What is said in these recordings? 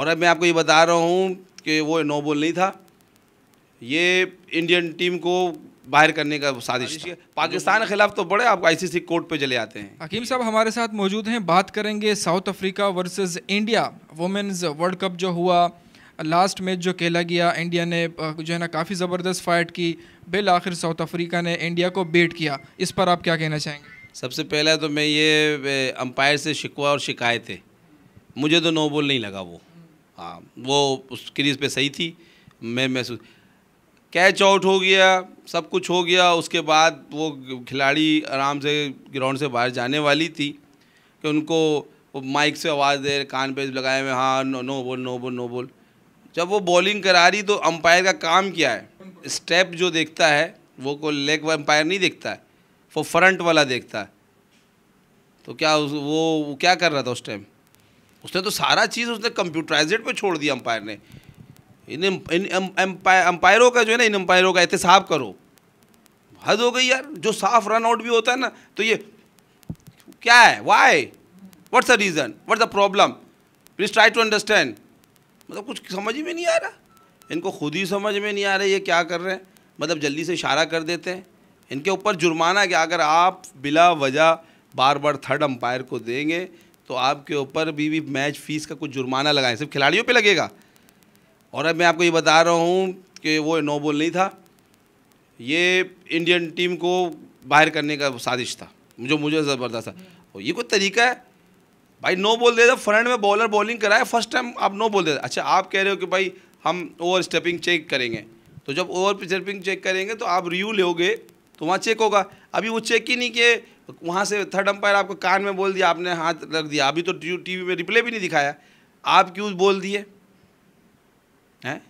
और अब मैं आपको ये बता रहा हूँ कि वो नोबोल नहीं था ये इंडियन टीम को बाहर करने का साजिश पाकिस्तान के खिलाफ तो बड़े आप आईसीसी कोर्ट पे चले आते हैं हकीम साहब हमारे साथ मौजूद हैं बात करेंगे South Africa versus India women's world cup जो हुआ लास्ट मैच जो खेला गया इंडिया ने जो है ना काफ़ी ज़बरदस्त फाइट की बिल आखिर साउथ अफ्रीका ने इंडिया को बेट किया इस पर आप क्या कहना चाहेंगे सबसे पहले तो मैं ये अम्पायर से शिकवा और शिकायत है मुझे तो नो बॉल नहीं लगा वो हाँ वो उस क्रीज पे सही थी मैं महसूस कैच आउट हो गया सब कुछ हो गया उसके बाद वो खिलाड़ी आराम से ग्राउंड से बाहर जाने वाली थी कि उनको माइक से आवाज़ दे कान पे लगाए हुए हाँ no no ball no ball no ball जब वो बॉलिंग करा रही तो अंपायर का काम क्या है स्टेप जो देखता है वो को लेग अंपायर नहीं देखता है वो फ्रंट वाला देखता है तो क्या उस, वो, वो क्या कर रहा था उस टाइम उसने तो सारा चीज़ उसने कंप्यूटराइजेड पे छोड़ दिया अंपायर ने इन इन अंपायरों का जो है ना इन अंपायरों का एहतसाब करो हद हो गई यार जो साफ रन आउट भी होता है ना तो ये क्या है why what's the reason what's the problem please try to understand मतलब कुछ समझ ही में नहीं आ रहा इनको खुद ही समझ में नहीं आ रहा ये क्या कर रहे हैं मतलब जल्दी से इशारा कर देते हैं इनके ऊपर जुर्माना क्या अगर आप बिला वजह बार बार थर्ड अंपायर को देंगे तो आपके ऊपर भी, भी मैच फीस का कुछ जुर्माना लगाएं सिर्फ खिलाड़ियों पे लगेगा और अब मैं आपको ये बता रहा हूँ कि वो नोबल नहीं था ये इंडियन टीम को बाहर करने का साजिश था जो मुझे ज़बरदस्त था और ये कोई तरीका है भाई नो बॉल दे दो फ्रंट में बॉलर बॉलिंग कराए फर्स्ट टाइम आप नो बॉल दे दो अच्छा आप कह रहे हो कि भाई हम ओवर स्टेपिंग चेक करेंगे तो जब ओवर स्टेपिंग चेक करेंगे तो आप रिव्यू लोगे तो वहाँ चेक होगा अभी वो चेक ही नहीं किए वहाँ से थर्ड अंपायर आपको कान में बोल दिया आपने हाथ रख दिया अभी तो टीवी में रिप्ले भी नहीं दिखाया आप क्यों बोल दिए हैं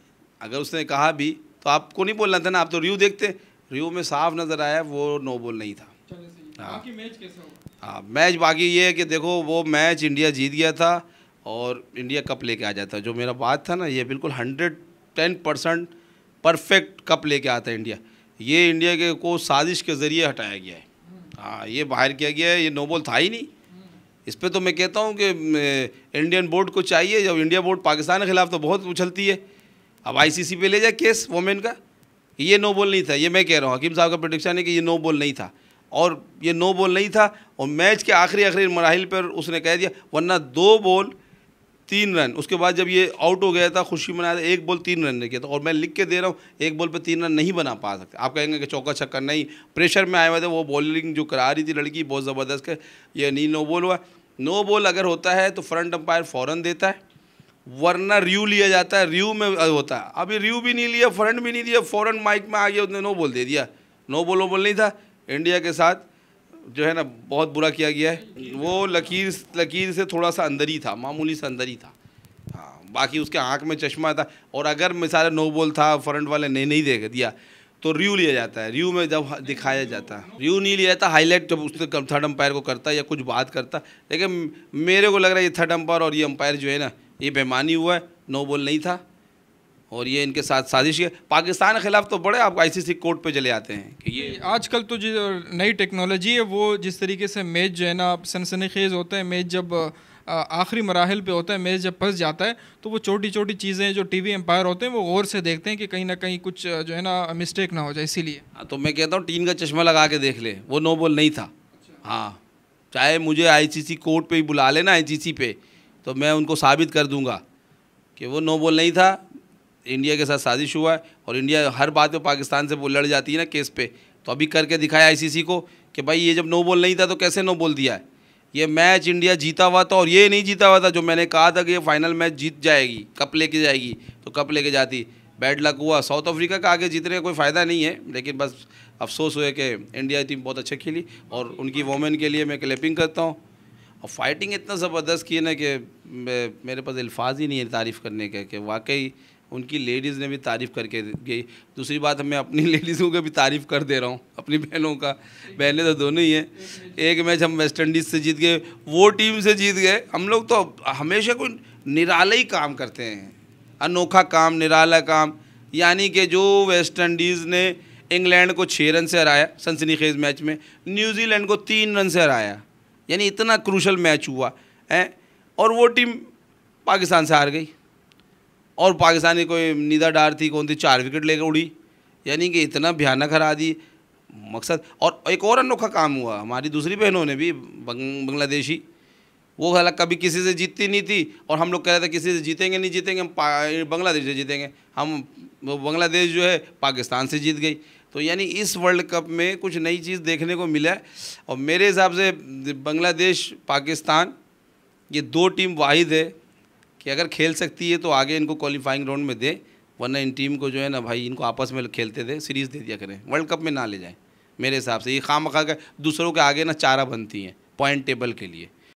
अगर उसने कहा भी तो आपको नहीं बोलना था ना आप तो रिव्यू देखते रिव्यू में साफ नज़र आया वो नो बोल नहीं था हाँ हाँ मैच बाकी ये है कि देखो वो मैच इंडिया जीत गया था और इंडिया कप लेके आ जाता जो मेरा बात था ना ये बिल्कुल hundred ten percent perfect cup लेके आता है इंडिया ये इंडिया के को साजिश के ज़रिए हटाया गया है हाँ ये बाहर किया गया है ये नोबल था ही नहीं इस पर तो मैं कहता हूँ कि इंडियन बोर्ड को चाहिए जब इंडिया बोर्ड पाकिस्तान के खिलाफ तो बहुत उछलती है अब आईसीसी पे ले जाए केस वोमेन का ये नो बॉल नहीं था ये मैं कह रहा हूँ हकीम साहब का प्रडिक्शन है कि ये नो बॉल नहीं था और ये नो बॉल नहीं था और मैच के आखिरी आखिरी मराहल पर उसने कह दिया वरना दो बॉल तीन रन उसके बाद जब ये आउट हो गया था खुशी मनाया था एक बॉल तीन रन ने किया था और मैं लिख के दे रहा हूँ एक बॉल पे तीन रन नहीं बना पा सकते आप कहेंगे कि चौका छक्का नहीं प्रेशर में आए हुए थे वो बॉलिंग जो करा रही थी लड़की बहुत ज़बरदस्त है ये नहीं नो बॉल हुआ नो बॉल अगर होता है तो फ्रंट अंपायर फ़ौरन देता है वरना रिव्यू लिया जाता है रिव्यू में होता है अभी रिव्यू भी नहीं लिया फ्रंट भी नहीं दिया फ़ौरन माइक में आ गया उसने नो बॉल दे दिया नो बॉल वो बॉल नहीं था इंडिया के साथ जो है ना बहुत बुरा किया गया है वो लकीर लकीर से थोड़ा सा अंदर ही था मामूली सा अंदर ही था हाँ बाकी उसके आँख में चश्मा था और अगर मिसाल नो बॉल था फ्रंट वाले ने नहीं देख दिया तो रियू लिया जाता है रियू में जब दिखाया जाता है रियू नहीं लिया जाता हाईलाइट जब उसने थर्ड अंपायर को करता है या कुछ बात करता लेकिन मेरे को लग रहा है ये थर्ड अंपायर और ये अंपायर जो है ना ये बेमानी हुआ है नो बॉल नहीं था और ये इनके साथ साजिश है पाकिस्तान के खिलाफ तो बड़े आप आईसीसी कोर्ट पे चले आते हैं कि ये आजकल तो जो नई टेक्नोलॉजी है वो जिस तरीके से मैच जो है ना सनसनी खेज़ होते हैं मैच जब आखिरी मराहल पे होता है मैच जब फंस जाता है तो वो छोटी छोटी चीज़ें जो टीवी एम्पायर होते हैं वो गौर से देखते हैं कि कहीं ना कहीं कुछ जो है ना मिस्टेक ना हो जाए इसीलिए हाँ, तो मैं कहता हूँ टीन का चश्मा लगा के देख ले वो नो बॉल नहीं था अच्छा। हाँ चाहे मुझे आईसीसी कोर्ट पे ही बुला लेना आईसीसी पे तो मैं उनको साबित कर दूंगा कि वो नो बॉल नहीं था इंडिया के साथ साजिश हुआ है और इंडिया हर बात में पाकिस्तान से वो लड़ जाती है ना केस पे तो अभी करके दिखाया आईसीसी को कि भाई ये जब नो बॉल नहीं था तो कैसे नो बॉल दिया है ये मैच इंडिया जीता हुआ था और ये नहीं जीता हुआ था जो मैंने कहा था कि ये फाइनल मैच जीत जाएगी कप लेके जाएगी तो कप लेके जाती बैड लक हुआ साउथ अफ्रीका का आगे जीतने का कोई फ़ायदा नहीं है लेकिन बस अफसोस हुए कि इंडिया टीम बहुत अच्छा खेली और उनकी वोमेन के लिए मैं क्लैपिंग करता हूँ और फाइटिंग इतना ज़बरदस्त की है ना कि मेरे पास अल्फाज ही नहीं है तारीफ़ करने के कि वाकई उनकी लेडीज़ ने भी तारीफ़ करके गई दूसरी बात मैं अपनी लेडीज़ों का भी तारीफ़ कर दे रहा हूँ अपनी बहनों का बहनें तो दोनों ही हैं एक मैच हम वेस्ट इंडीज़ से जीत गए वो टीम से जीत गए हम लोग तो हमेशा कोई निराला ही काम करते हैं अनोखा काम निराला काम यानी कि जो वेस्ट इंडीज़ ने इंग्लैंड को छः रन से हराया सनसनीखेज मैच में न्यूजीलैंड को तीन रन से हराया यानी इतना क्रूशल मैच हुआ है और वो टीम पाकिस्तान से हार गई और पाकिस्तानी कोई नीदा डार थी कौन थी चार विकेट लेकर उड़ी यानी कि इतना भयानक हरा दी मकसद और एक और अनोखा काम हुआ हमारी दूसरी बहनों ने भी बांग्लादेशी वो हालांकि कभी किसी से जीतती नहीं थी और हम लोग कह रहे थे किसी से जीतेंगे नहीं जीतेंगे हम बांग्लादेश से जीतेंगे हम बांग्लादेश जो है पाकिस्तान से जीत गई तो यानी इस वर्ल्ड कप में कुछ नई चीज़ देखने को मिला है और मेरे हिसाब से बांग्लादेश पाकिस्तान ये दो टीम वाहिद है कि अगर खेल सकती है तो आगे इनको क्वालिफाइंग राउंड में दे वरना इन टीम को जो है ना भाई इनको आपस में खेलते थे सीरीज़ दे दिया करें वर्ल्ड कप में ना ले जाएं मेरे हिसाब से ये खाम खा दूसरों के आगे ना चारा बनती हैं पॉइंट टेबल के लिए